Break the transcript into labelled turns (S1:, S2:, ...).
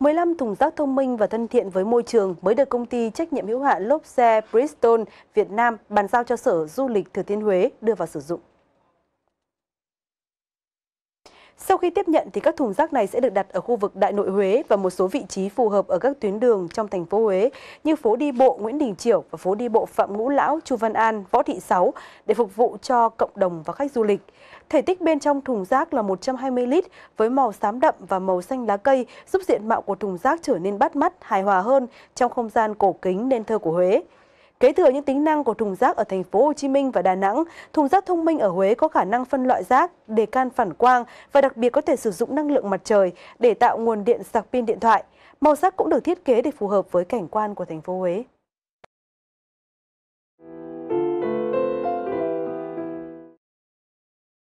S1: 15 thùng rác thông minh và thân thiện với môi trường mới được công ty trách nhiệm hữu hạn lốp xe Bristol Việt Nam bàn giao cho Sở Du lịch Thừa Thiên Huế đưa vào sử dụng. Sau khi tiếp nhận thì các thùng rác này sẽ được đặt ở khu vực Đại Nội Huế và một số vị trí phù hợp ở các tuyến đường trong thành phố Huế như phố đi bộ Nguyễn Đình Chiểu và phố đi bộ Phạm Ngũ Lão, Chu Văn An, Võ Thị Sáu để phục vụ cho cộng đồng và khách du lịch. Thể tích bên trong thùng rác là 120 lít với màu xám đậm và màu xanh lá cây giúp diện mạo của thùng rác trở nên bắt mắt, hài hòa hơn trong không gian cổ kính nên thơ của Huế. Kế thừa những tính năng của thùng rác ở thành phố Hồ Chí Minh và Đà Nẵng, thùng rác thông minh ở Huế có khả năng phân loại rác, đề can phản quang và đặc biệt có thể sử dụng năng lượng mặt trời để tạo nguồn điện sạc pin điện thoại. Màu sắc cũng được thiết kế để phù hợp với cảnh quan của thành phố Huế.